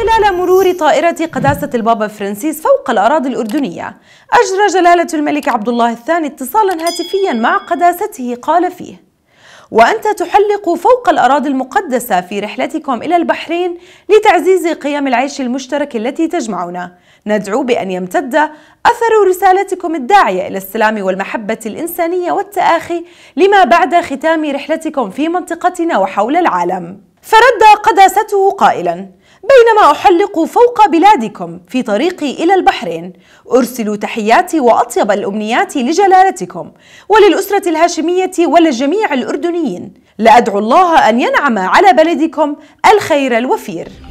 خلال مرور طائرة قداسة البابا فرانسيس فوق الأراضي الأردنية أجرى جلالة الملك عبد الله الثاني اتصالا هاتفيا مع قداسته قال فيه وأنت تحلق فوق الأراضي المقدسة في رحلتكم إلى البحرين لتعزيز قيم العيش المشترك التي تجمعنا ندعو بأن يمتد أثر رسالتكم الداعية إلى السلام والمحبة الإنسانية والتآخي لما بعد ختام رحلتكم في منطقتنا وحول العالم فرد قداسته قائلا بينما أحلق فوق بلادكم في طريقي إلى البحرين أرسل تحياتي وأطيب الأمنيات لجلالتكم وللأسرة الهاشمية ولجميع الأردنيين لأدعو الله أن ينعم على بلدكم الخير الوفير